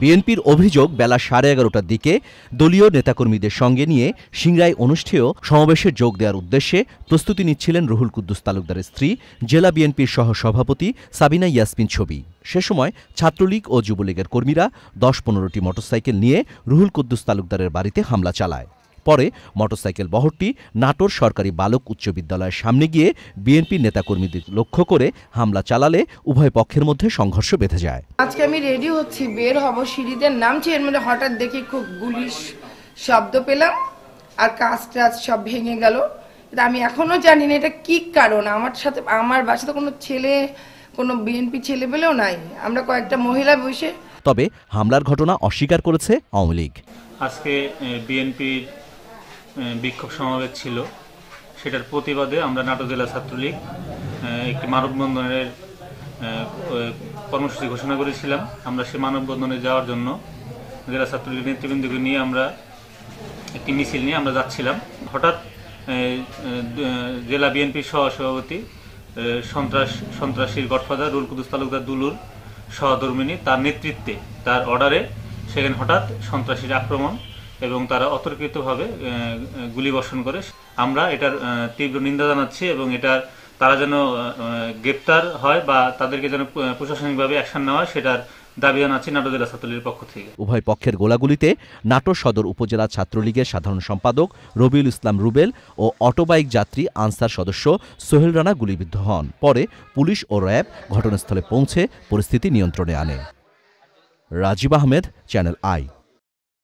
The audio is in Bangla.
বিএনপির অভিযোগ বেলা সাড়ে এগারোটার দিকে দলীয় নেতাকর্মীদের সঙ্গে নিয়ে সিংরাই অনুষ্ঠেয় সমাবেশে যোগ দেওয়ার উদ্দেশ্যে প্রস্তুতি নিচ্ছিলেন রুহুল কুদ্দুস তালুকদারের স্ত্রী জেলা বিএনপির সহসভাপতি সাবিনা ইয়াসমিন ছবি সে সময় ছাত্রলীগ ও যুবলীগের কর্মীরা দশ পনেরোটি মোটরসাইকেল নিয়ে রুহুল কুদ্দুস তালুকদারের বাড়িতে হামলা চালায় পরে মোটরসাইকেল বহরটি নাটোর সরকারি বালক উচ্চ বিদ্যালয়ের সামনে গিয়ে বিএনপি নেতাকর্মীদের লক্ষ্য করে হামলা চালালে উভয় পক্ষের মধ্যে সংঘর্ষ বেঁধে যায় আজকে আমি রেডি হচ্ছি বের হব সিঁড়িদের নামছি এর মধ্যে হঠাৎ দেখি খুব গুলির শব্দ পেলাম আর কাজ টাজ সব ভেঙে গেল আমি এখনো জানি না এটা কি কারণ আমার সাথে আমার বাসাতে কোনো ছেলে কোনো বিএনপি ছেলে পেলেও নাই আমরা কয়েকটা মহিলা বসে তবে হামলার ঘটনা অস্বীকার করেছে আওয়ামী লীগ আজকে বিএনপির বিক্ষোভ সমাবেশ ছিল সেটার প্রতিবাদে আমরা নাটক জেলা ছাত্রলীগ একটি মানববন্ধনের কর্মসূচি ঘোষণা করেছিলাম আমরা সেই মানববন্ধনে যাওয়ার জন্য জেলা ছাত্রলীগ নেতৃবৃন্দকে নিয়ে আমরা একটি মিছিল নিয়ে আমরা যাচ্ছিলাম হঠাৎ জেলা বিএনপির সহসভাপতি সন্ত্রাস সন্ত্রাসীর গডফাদার রুলকুদুস তালুকদার দুলুর সহধর্মিনী তার নেতৃত্বে তার অর্ডারে সেখানে হঠাৎ সন্ত্রাসীর আক্রমণ এবং তারা অতর্কিতভাবে গুলি বর্ষণ করে আমরা এটার তীব্র নিন্দা জানাচ্ছি এবং এটার তারা যেন গ্রেপ্তার হয় বা তাদেরকে যেন প্রশাসনিকভাবে অ্যাকশন নেওয়া হয় সেটার দাবি জানাচ্ছি নাটো জেলা ছাত্রলীগের পক্ষ থেকে উভয় পক্ষের গোলাগুলিতে নাটোর সদর উপজেলা ছাত্রলীগের সাধারণ সম্পাদক রবিউল ইসলাম রুবেল ও অটোবাইক যাত্রী আনসার সদস্য সোহেল রানা গুলিবিদ্ধ হন পরে পুলিশ ও র্যাব ঘটনাস্থলে পৌঁছে পরিস্থিতি নিয়ন্ত্রণে আনে রাজীব আহমেদ চ্যানেল আই